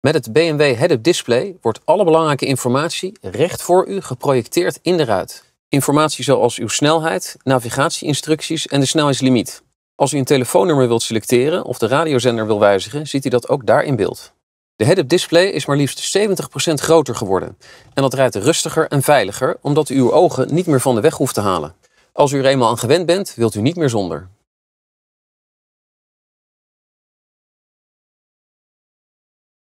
Met het BMW Head-Up Display wordt alle belangrijke informatie recht voor u geprojecteerd in de ruit. Informatie zoals uw snelheid, navigatieinstructies en de snelheidslimiet. Als u een telefoonnummer wilt selecteren of de radiozender wil wijzigen, ziet u dat ook daar in beeld. De head-up display is maar liefst 70% groter geworden. En dat rijdt rustiger en veiliger, omdat u uw ogen niet meer van de weg hoeft te halen. Als u er eenmaal aan gewend bent, wilt u niet meer zonder.